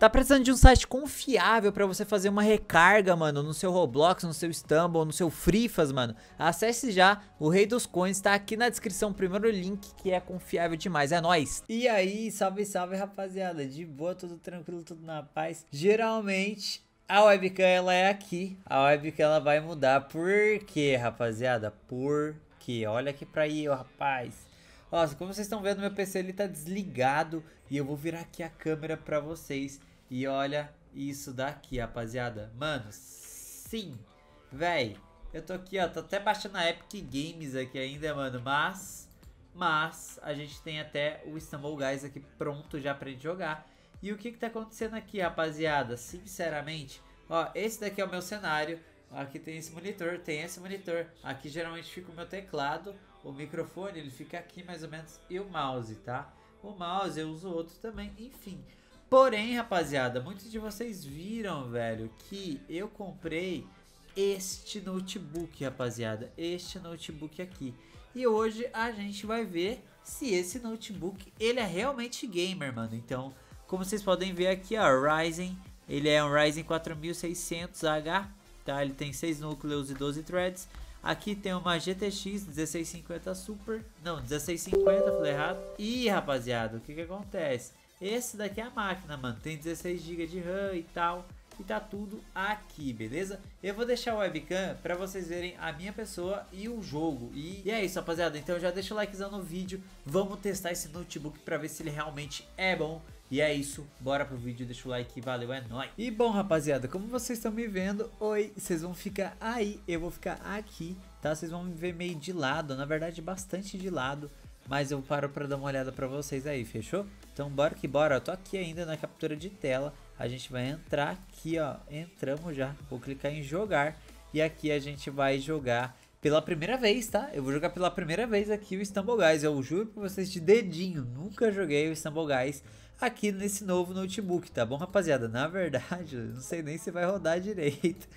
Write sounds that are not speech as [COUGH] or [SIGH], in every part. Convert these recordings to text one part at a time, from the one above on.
Tá precisando de um site confiável para você fazer uma recarga, mano, no seu Roblox, no seu Stumble, no seu Frifas, mano? Acesse já, o Rei dos Coins tá aqui na descrição, primeiro link que é confiável demais, é nóis! E aí, salve, salve, rapaziada, de boa, tudo tranquilo, tudo na paz? Geralmente, a webcam, ela é aqui, a webcam, ela vai mudar, por quê, rapaziada? Por quê? Olha aqui pra aí, ó, rapaz! Nossa, como vocês estão vendo, meu PC ele tá desligado e eu vou virar aqui a câmera pra vocês e olha isso daqui, rapaziada. Mano, sim, véi. Eu tô aqui, ó, tô até baixando a Epic Games aqui ainda, mano, mas... Mas a gente tem até o Istanbul Guys aqui pronto já pra gente jogar. E o que que tá acontecendo aqui, rapaziada? Sinceramente, ó, esse daqui é o meu cenário. Aqui tem esse monitor, tem esse monitor. Aqui geralmente fica o meu teclado, o microfone, ele fica aqui mais ou menos, e o mouse, tá? O mouse eu uso outro também, enfim. Porém, rapaziada, muitos de vocês viram, velho, que eu comprei este notebook, rapaziada. Este notebook aqui. E hoje a gente vai ver se esse notebook, ele é realmente gamer, mano. Então, como vocês podem ver aqui, a Ryzen, ele é um Ryzen 4600H, tá? Ele tem 6 núcleos e 12 threads. Aqui tem uma GTX 1650 Super, não, 1650, falei errado. E, rapaziada, o que que acontece? Esse daqui é a máquina, mano. Tem 16 GB de RAM e tal. E tá tudo aqui, beleza? Eu vou deixar o webcam pra vocês verem a minha pessoa e o jogo. E, e é isso, rapaziada. Então já deixa o likezão no vídeo. Vamos testar esse notebook pra ver se ele realmente é bom. E é isso, bora pro vídeo, deixa o like, valeu, é nóis. E bom, rapaziada, como vocês estão me vendo, oi, vocês vão ficar aí, eu vou ficar aqui, tá? Vocês vão me ver meio de lado, na verdade bastante de lado, mas eu paro para dar uma olhada para vocês aí, fechou? Então bora que bora, eu tô aqui ainda na captura de tela, a gente vai entrar aqui ó, entramos já, vou clicar em jogar e aqui a gente vai jogar pela primeira vez, tá? Eu vou jogar pela primeira vez aqui o Istanbul Guys, eu juro pra vocês de dedinho, nunca joguei o Istanbul Guys aqui nesse novo notebook, tá bom rapaziada? Na verdade, [LAUGHS] eu não sei nem se vai rodar direito [LAUGHS]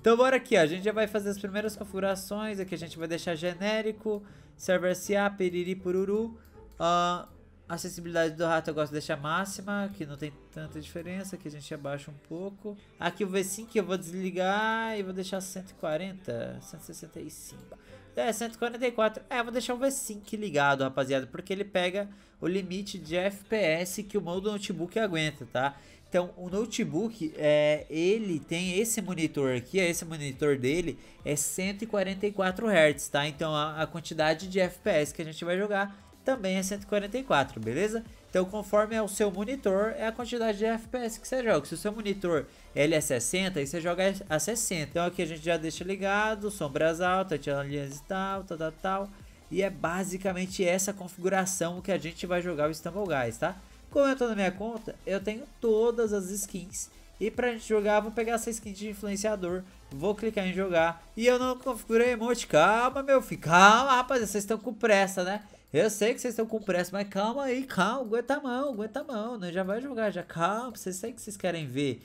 então bora aqui, ó. a gente já vai fazer as primeiras configurações, aqui a gente vai deixar genérico, server SA, piriri, pururu, uh, acessibilidade do rato eu gosto de deixar máxima, que não tem tanta diferença, aqui a gente abaixa um pouco, aqui o V5 eu vou desligar e vou deixar 140, 165, é, 144. É, vou deixar o V5 ligado, rapaziada, porque ele pega o limite de FPS que o meu notebook aguenta, tá? Então, o notebook, é, ele tem esse monitor aqui, é esse monitor dele é 144 Hz, tá? Então, a, a quantidade de FPS que a gente vai jogar também é 144, beleza? Então, conforme é o seu monitor, é a quantidade de FPS que você joga. Se o seu monitor ele é 60, aí você joga a 60. Então, aqui a gente já deixa ligado, sombras altas, tiranilhas e tal, tal, tal, tal. E é basicamente essa configuração que a gente vai jogar o Stumble Guys, tá? Como eu tô na minha conta, eu tenho todas as skins. E pra gente jogar, vou pegar essa skin de influenciador. Vou clicar em jogar. E eu não configurei emote. Calma, meu filho. Calma, rapaziada. Vocês estão com pressa, né? Eu sei que vocês estão com pressa, mas calma aí, calma, aguenta a mão, aguenta a mão, né? Já vai jogar, já calma, vocês sei que vocês querem ver,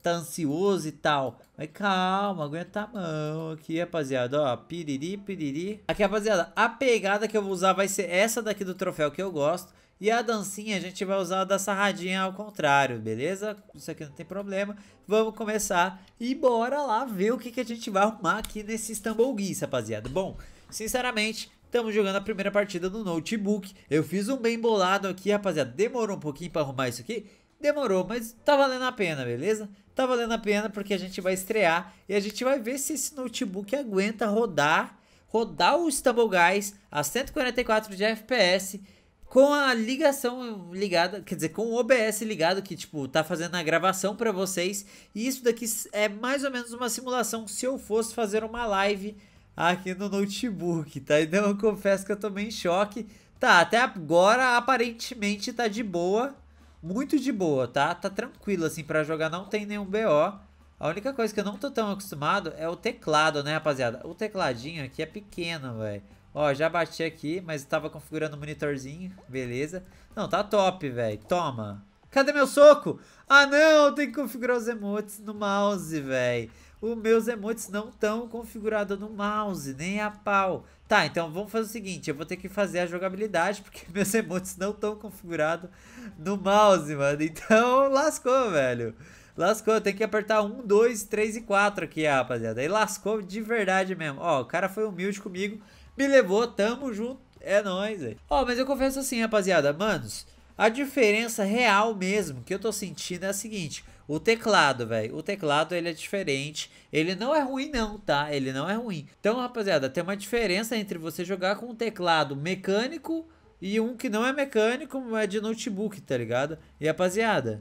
tá ansioso e tal, mas calma, aguenta a mão aqui, rapaziada, ó, piriri, piriri. Aqui, rapaziada, a pegada que eu vou usar vai ser essa daqui do troféu que eu gosto, e a dancinha a gente vai usar da sarradinha ao contrário, beleza? Isso aqui não tem problema. Vamos começar e bora lá ver o que, que a gente vai arrumar aqui nesse Istanbul Guiz, rapaziada. Bom, sinceramente, Estamos jogando a primeira partida no notebook. Eu fiz um bem bolado aqui, rapaziada. Demorou um pouquinho para arrumar isso aqui. Demorou, mas tá valendo a pena, beleza? Tá valendo a pena porque a gente vai estrear e a gente vai ver se esse notebook aguenta rodar, rodar o Istanbul Guys a 144 de FPS com a ligação ligada, quer dizer, com o OBS ligado que tipo tá fazendo a gravação para vocês. E isso daqui é mais ou menos uma simulação se eu fosse fazer uma live aqui no notebook, tá? [LAUGHS] Então eu confesso que eu tomei em choque. Tá, até agora aparentemente tá de boa, muito de boa, tá? Tá tranquilo assim para jogar, não tem nenhum BO. A única coisa que eu não tô tão acostumado é o teclado, né, rapaziada? O tecladinho aqui é pequeno, velho. Ó, já bati aqui, mas tava configurando o monitorzinho. Beleza. Não, tá top, velho. Toma. Cadê meu soco? Ah, não, tem que configurar os emotes no mouse, velho. Os meus emotes não estão configurados no mouse, nem a pau. Tá, então vamos fazer o seguinte, eu vou ter que fazer a jogabilidade, porque [LAUGHS] meus emotes não estão configurados no mouse, mano. Então, [LAUGHS] lascou, velho. Lascou, tem tenho que apertar 1, 2, 3 e 4 aqui, rapaziada. E lascou de verdade mesmo. Ó, o cara foi humilde comigo, me levou, tamo junto, é nóis, velho. Ó, mas eu confesso assim, rapaziada, manos, a diferença real mesmo que eu tô sentindo é a seguinte, o teclado, velho, o teclado ele é diferente, ele não é ruim não, tá? Ele não é ruim. Então, rapaziada, tem uma diferença entre você jogar com um teclado mecânico e um que não é mecânico, mas é de notebook, tá ligado? E rapaziada,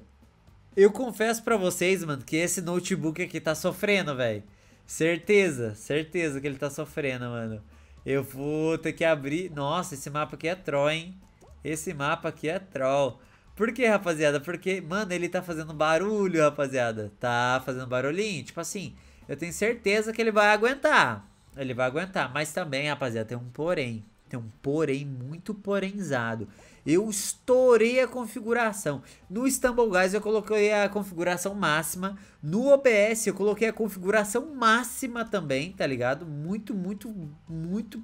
eu confesso para vocês, mano, que esse notebook aqui tá sofrendo, velho. Certeza, certeza que ele tá sofrendo, mano. Eu vou ter que abrir... Nossa, esse mapa aqui é troll, hein? Esse mapa aqui é troll. Por que, rapaziada? Porque, mano, ele tá fazendo barulho, rapaziada. Tá fazendo barulhinho. Tipo assim, eu tenho certeza que ele vai aguentar. Ele vai aguentar. Mas também, rapaziada, tem um porém. Tem um porém muito porenzado. Eu estourei a configuração. No Stumble Guys eu coloquei a configuração máxima. No OBS eu coloquei a configuração máxima também, tá ligado? Muito, muito, muito...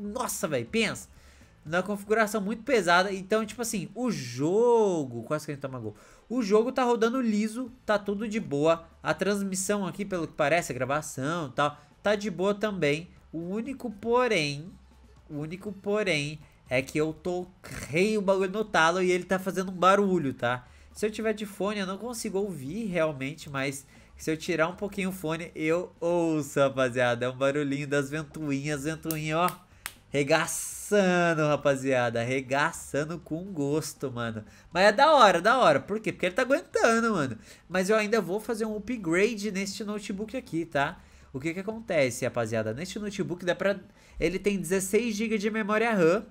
Nossa, velho, pensa. Na configuração muito pesada. Então, tipo assim, o jogo... Quase que a gente toma gol. O jogo tá rodando liso, tá tudo de boa. A transmissão aqui, pelo que parece, a gravação e tal, tá de boa também. O único porém o único porém é que eu toquei o bagulho no talo e ele tá fazendo um barulho, tá? Se eu tiver de fone, eu não consigo ouvir realmente, mas se eu tirar um pouquinho o fone, eu ouço, rapaziada. É um barulhinho das ventoinhas, ventoinha, ó. Regaçando, rapaziada. Regaçando com gosto, mano. Mas é da hora, da hora. Por quê? Porque ele tá aguentando, mano. Mas eu ainda vou fazer um upgrade neste notebook aqui, tá? O que que acontece, rapaziada? Neste notebook dá pra... Ele tem 16 GB de memória RAM,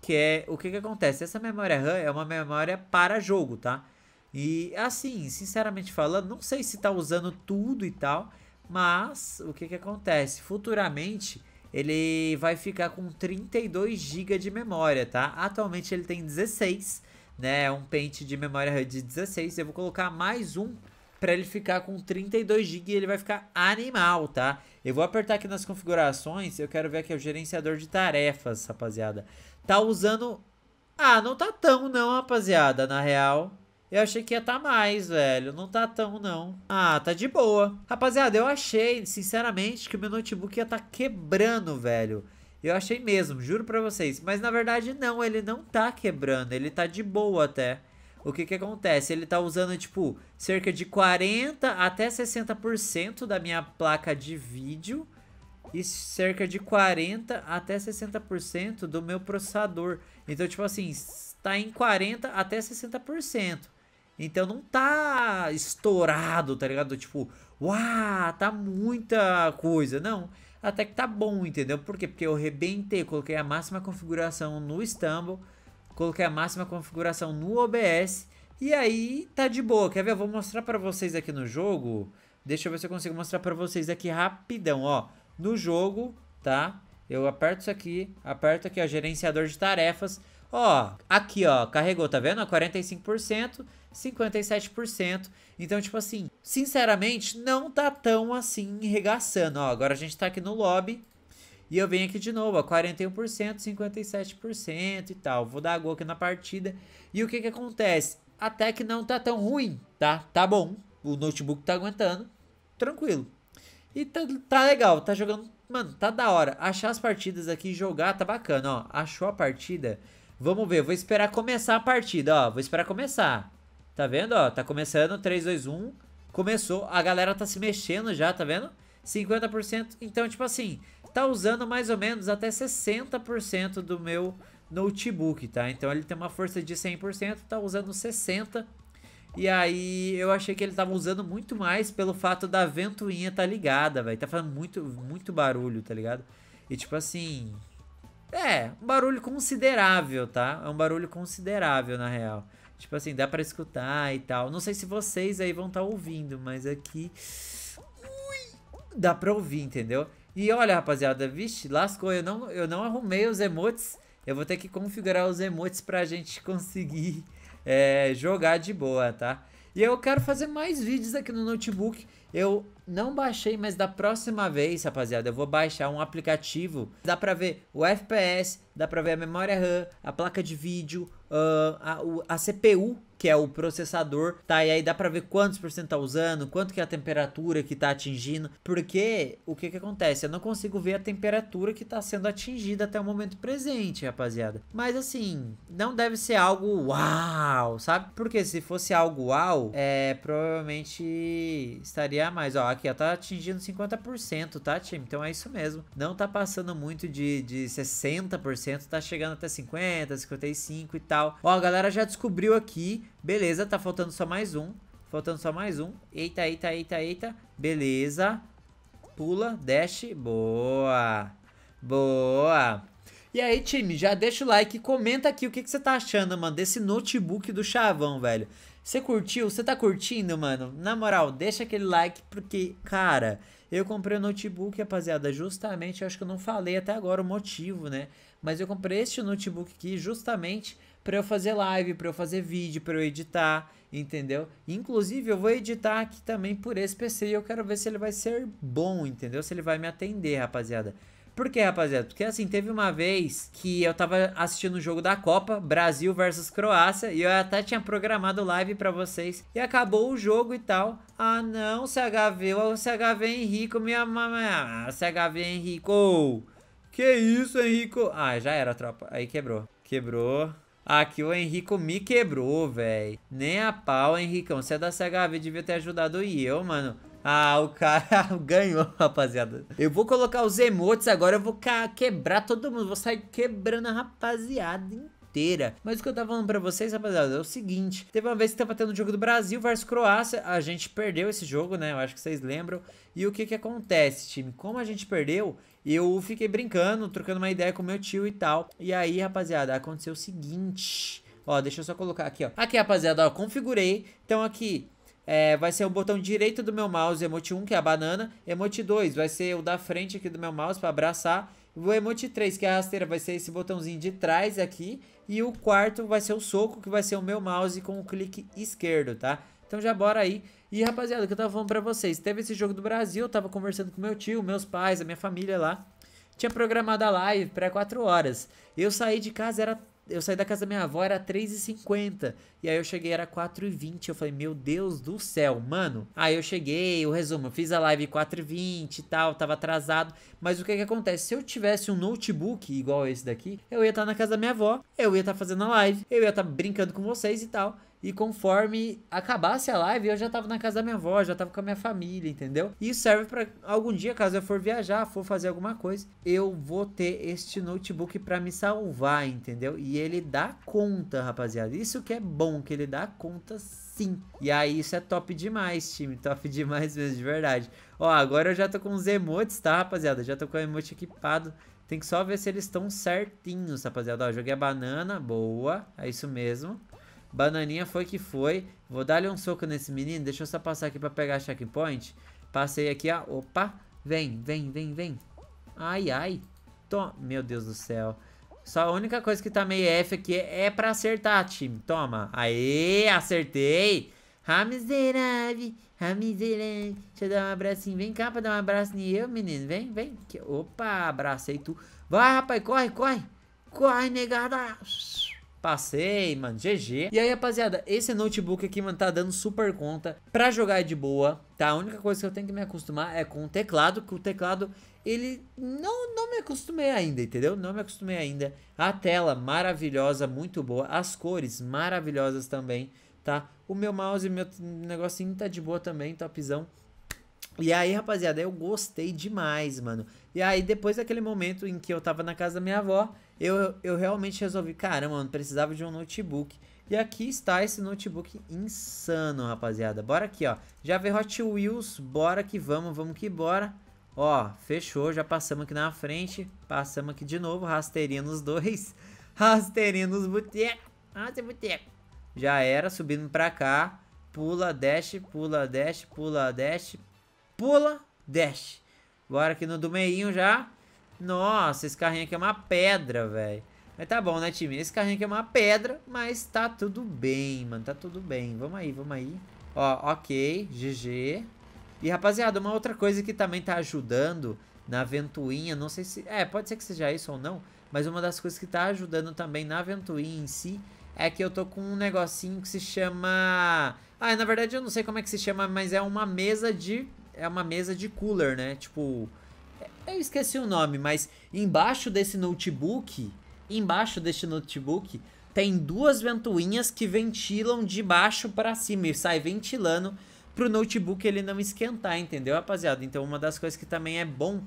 que é... O que que acontece? Essa memória RAM é uma memória para jogo, tá? E, assim, sinceramente falando, não sei se tá usando tudo e tal, mas o que que acontece? Futuramente ele vai ficar com 32 GB de memória, tá? Atualmente ele tem 16, né? É um pente de memória de 16. Eu vou colocar mais um para ele ficar com 32 GB e ele vai ficar animal, tá? Eu vou apertar aqui nas configurações, eu quero ver aqui é o gerenciador de tarefas, rapaziada. Tá usando... Ah, não tá tão não, rapaziada, na real. Eu achei que ia tá mais, velho. Não tá tão, não. Ah, tá de boa. Rapaziada, eu achei, sinceramente, que o meu notebook ia tá quebrando, velho. Eu achei mesmo, juro pra vocês. Mas, na verdade, não. Ele não tá quebrando. Ele tá de boa até o que que acontece? Ele tá usando, tipo, cerca de 40 até 60% da minha placa de vídeo e cerca de 40 até 60% do meu processador. Então, tipo assim, tá em 40 até 60%. Então não tá estourado, tá ligado? Tipo, uau, tá muita coisa. Não, até que tá bom, entendeu? Por quê? Porque eu rebentei, coloquei a máxima configuração no Istanbul Coloquei a máxima configuração no OBS. E aí tá de boa. Quer ver? Eu vou mostrar para vocês aqui no jogo. Deixa eu ver se eu consigo mostrar para vocês aqui rapidão, ó. No jogo, tá? Eu aperto isso aqui, aperto aqui, ó, gerenciador de tarefas. Ó, aqui, ó, carregou, tá vendo? 45%, 57%. Então, tipo assim, sinceramente, não tá tão assim enregaçando. Ó, agora a gente tá aqui no lobby, e eu venho aqui de novo, ó, 41%, 57% e tal. Vou dar gol aqui na partida. E o que que acontece? Até que não tá tão ruim, tá? Tá bom, o notebook tá aguentando, tranquilo. E tá, tá legal, tá jogando, mano, tá da hora. Achar as partidas aqui e jogar tá bacana, ó. Achou a partida? Vamos ver, vou esperar começar a partida, ó. Vou esperar começar. Tá vendo, ó? Tá começando, 3, 2, 1. Começou, a galera tá se mexendo já, tá vendo? 50%, então, tipo assim, tá usando mais ou menos até 60% do meu notebook, tá? Então ele tem uma força de 100%, tá usando 60%. E aí eu achei que ele tava usando muito mais pelo fato da ventoinha tá ligada, velho. Tá fazendo muito, muito barulho, tá ligado? E tipo assim... É, um barulho considerável, tá? É um barulho considerável, na real. Tipo assim, dá para escutar e tal. Não sei se vocês aí vão estar tá ouvindo, mas aqui dá pra ouvir, entendeu? E olha, rapaziada, vixe, lascou. Eu não, eu não arrumei os emotes. Eu vou ter que configurar os emotes pra gente conseguir é, jogar de boa, tá? E eu quero fazer mais vídeos aqui no notebook. Eu não baixei, mas da próxima vez, rapaziada, eu vou baixar um aplicativo. Dá pra ver o FPS, dá pra ver a memória RAM, a placa de vídeo, ah, a, a CPU que é o processador, tá? E aí dá para ver quantos por cento tá usando, quanto que é a temperatura que tá atingindo, porque o que que acontece? Eu não consigo ver a temperatura que tá sendo atingida até o momento presente, rapaziada. Mas assim, não deve ser algo uau, sabe? Porque se fosse algo uau, é, provavelmente estaria mais, ó, aqui ó, tá atingindo 50%, tá, time? Então é isso mesmo. Não tá passando muito de, de 60%, tá chegando até 50, 55 e tal. Ó, a galera já descobriu aqui Beleza, tá faltando só mais um. Faltando só mais um. Eita, eita, eita, eita. Beleza. Pula, dash. Boa. Boa. E aí, time, já deixa o like, comenta aqui o que, que você tá achando, mano, desse notebook do Chavão, velho. Você curtiu? Você tá curtindo, mano? Na moral, deixa aquele like, porque, cara, eu comprei o um notebook, rapaziada, justamente, acho que eu não falei até agora o motivo, né? Mas eu comprei este notebook aqui justamente para eu fazer live, para eu fazer vídeo, para eu editar, entendeu? Inclusive, eu vou editar aqui também por esse PC e eu quero ver se ele vai ser bom, entendeu? Se ele vai me atender, rapaziada. Por que, rapaziada? Porque assim, teve uma vez que eu tava assistindo o um jogo da Copa, Brasil versus Croácia, e eu até tinha programado live para vocês, e acabou o jogo e tal. Ah, não, CHV, o CHV Henrico, minha mamãe, ah, CHV Henrico. Que isso, Henrico? Ah, já era, tropa. Aí quebrou. Quebrou. Aqui o Henrico me quebrou, velho. Nem a pau, Henricão. Você é da CHV, devia ter ajudado e eu, mano. Ah, o cara [LAUGHS] ganhou, rapaziada. Eu vou colocar os emotes agora, eu vou quebrar todo mundo. Vou sair quebrando a rapaziada, hein? Mas o que eu tava falando pra vocês, rapaziada, é o seguinte: teve uma vez que tava tendo o um jogo do Brasil versus Croácia, a gente perdeu esse jogo, né? Eu acho que vocês lembram. E o que que acontece, time? Como a gente perdeu, eu fiquei brincando, trocando uma ideia com meu tio e tal. E aí, rapaziada, aconteceu o seguinte. Ó, deixa eu só colocar aqui, ó. Aqui, rapaziada, ó, configurei. Então aqui, é, vai ser o botão direito do meu mouse, emote 1, que é a banana. Emote 2 vai ser o da frente aqui do meu mouse para abraçar. O emote 3, que é a rasteira, vai ser esse botãozinho de trás aqui. E o quarto vai ser o soco, que vai ser o meu mouse com o clique esquerdo, tá? Então já bora aí. E rapaziada, o que eu tava falando pra vocês, teve esse jogo do Brasil, eu tava conversando com meu tio, meus pais, a minha família lá. Tinha programado a live pra 4 horas. Eu saí de casa, era eu saí da casa da minha avó, era 3h50. E aí eu cheguei, era 4h20. Eu falei, meu Deus do céu, mano. Aí eu cheguei, o resumo, eu fiz a live 4h20 e tal, tava atrasado. Mas o que que acontece? Se eu tivesse um notebook igual esse daqui, eu ia estar tá na casa da minha avó, eu ia estar tá fazendo a live, eu ia estar tá brincando com vocês e tal. E conforme acabasse a live, eu já tava na casa da minha avó, já tava com a minha família, entendeu? E isso serve para algum dia, caso eu for viajar, for fazer alguma coisa, eu vou ter este notebook para me salvar, entendeu? E ele dá conta, rapaziada. Isso que é bom, que ele dá conta sim. E aí isso é top demais, time. Top [LAUGHS] demais mesmo, de verdade. Ó, agora eu já tô com os emotes, tá, rapaziada? Já tô com o emote equipado. Tem que só ver se eles estão certinhos, rapaziada. Ó, joguei a banana, boa. É isso mesmo. Bananinha foi que foi. Vou dar-lhe um soco nesse menino. Deixa eu só passar aqui pra pegar checkpoint. Passei aqui, ó. Opa. Vem, vem, vem, vem. Ai, ai. Toma. Meu Deus do céu. Só a única coisa que tá meio F aqui é, é pra acertar, time. Toma. Aê, acertei. Ah, miserável. Ah, miserável. Deixa eu dar um abracinho. Vem cá pra dar um abraço em eu, menino. Vem, vem. Opa, abracei tu. Vai, rapaz. Corre, corre. Corre, negada. Passei, mano, GG. E aí, rapaziada, esse notebook aqui, mano, tá dando super conta pra jogar é de boa, tá? A única coisa que eu tenho que me acostumar é com o teclado, que o teclado, ele não, não me acostumei ainda, entendeu? Não me acostumei ainda. A tela maravilhosa, muito boa. As cores maravilhosas também, tá? O meu mouse, meu negocinho tá de boa também, topzão. E aí, rapaziada, eu gostei demais, mano. E aí, depois daquele momento em que eu tava na casa da minha avó, eu, eu realmente resolvi, caramba, mano, precisava de um notebook. E aqui está esse notebook insano, rapaziada. Bora aqui, ó. Já veio Hot Wheels, bora que vamos, vamos que bora. Ó, fechou, já passamos aqui na frente. Passamos aqui de novo, rasteirinha nos dois. [LAUGHS] Rasteirinha nos botecos. Nossa, boteco. Já era, subindo pra cá. Pula, dash, pula, dash, pula, dash. Pula, dash. Bora aqui no do meinho já. Nossa, esse carrinho aqui é uma pedra, velho. Mas tá bom, né, time? Esse carrinho aqui é uma pedra, mas tá tudo bem, mano. Tá tudo bem. Vamos aí, vamos aí. Ó, ok, GG. E, rapaziada, uma outra coisa que também tá ajudando na ventoinha, não sei se... É, pode ser que seja isso ou não, mas uma das coisas que tá ajudando também na ventoinha em si é que eu tô com um negocinho que se chama... Ah, na verdade eu não sei como é que se chama, mas é uma mesa de... É uma mesa de cooler, né? Tipo eu esqueci o nome, mas embaixo desse notebook, embaixo deste notebook, tem duas ventoinhas que ventilam de baixo para cima e sai ventilando pro notebook ele não esquentar, entendeu, rapaziada? Então uma das coisas que também é bom.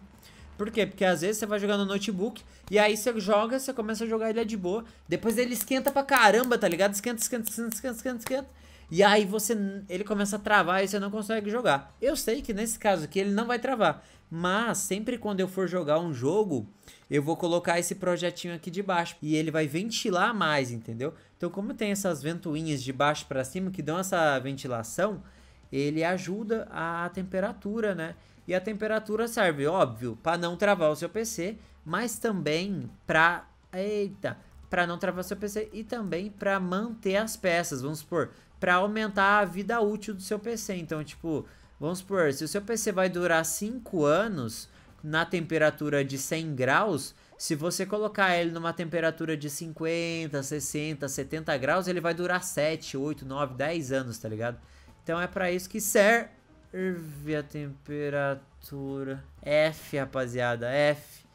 Por quê? Porque às vezes você vai jogar no notebook e aí você joga, você começa a jogar ele é de boa, depois ele esquenta pra caramba, tá ligado? Esquenta, esquenta, esquenta, esquenta, esquenta, esquenta. E aí você ele começa a travar e você não consegue jogar. Eu sei que nesse caso aqui ele não vai travar, mas sempre quando eu for jogar um jogo, eu vou colocar esse projetinho aqui de baixo e ele vai ventilar mais, entendeu? Então, como tem essas ventoinhas de baixo para cima que dão essa ventilação, ele ajuda a temperatura, né? E a temperatura serve, óbvio, para não travar o seu PC, mas também para eita, para não travar o seu PC e também para manter as peças. Vamos supor, para aumentar a vida útil do seu PC. Então, tipo, vamos supor, se o seu PC vai durar 5 anos na temperatura de 100 graus, se você colocar ele numa temperatura de 50, 60, 70 graus, ele vai durar 7, 8, 9, 10 anos, tá ligado? Então é para isso que serve a temperatura. F, rapaziada, F.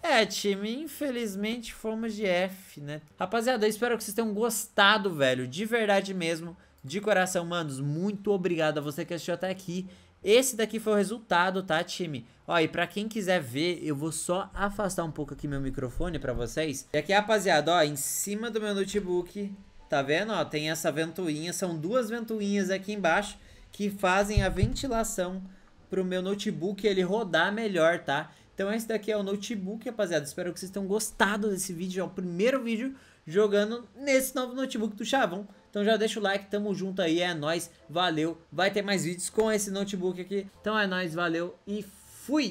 É, time, infelizmente fomos de F, né? Rapaziada, eu espero que vocês tenham gostado, velho, de verdade mesmo. De coração, manos, muito obrigado a você que assistiu até aqui. Esse daqui foi o resultado, tá, time? Ó, e pra quem quiser ver, eu vou só afastar um pouco aqui meu microfone pra vocês. E aqui, rapaziada, ó, em cima do meu notebook, tá vendo? Ó, tem essa ventoinha, são duas ventoinhas aqui embaixo que fazem a ventilação pro meu notebook ele rodar melhor, tá? Então esse daqui é o notebook, rapaziada. Espero que vocês tenham gostado desse vídeo. É o primeiro vídeo jogando nesse novo notebook do Chavão. Então já deixa o like, tamo junto aí, é nóis, valeu. Vai ter mais vídeos com esse notebook aqui. Então é nóis, valeu e fui!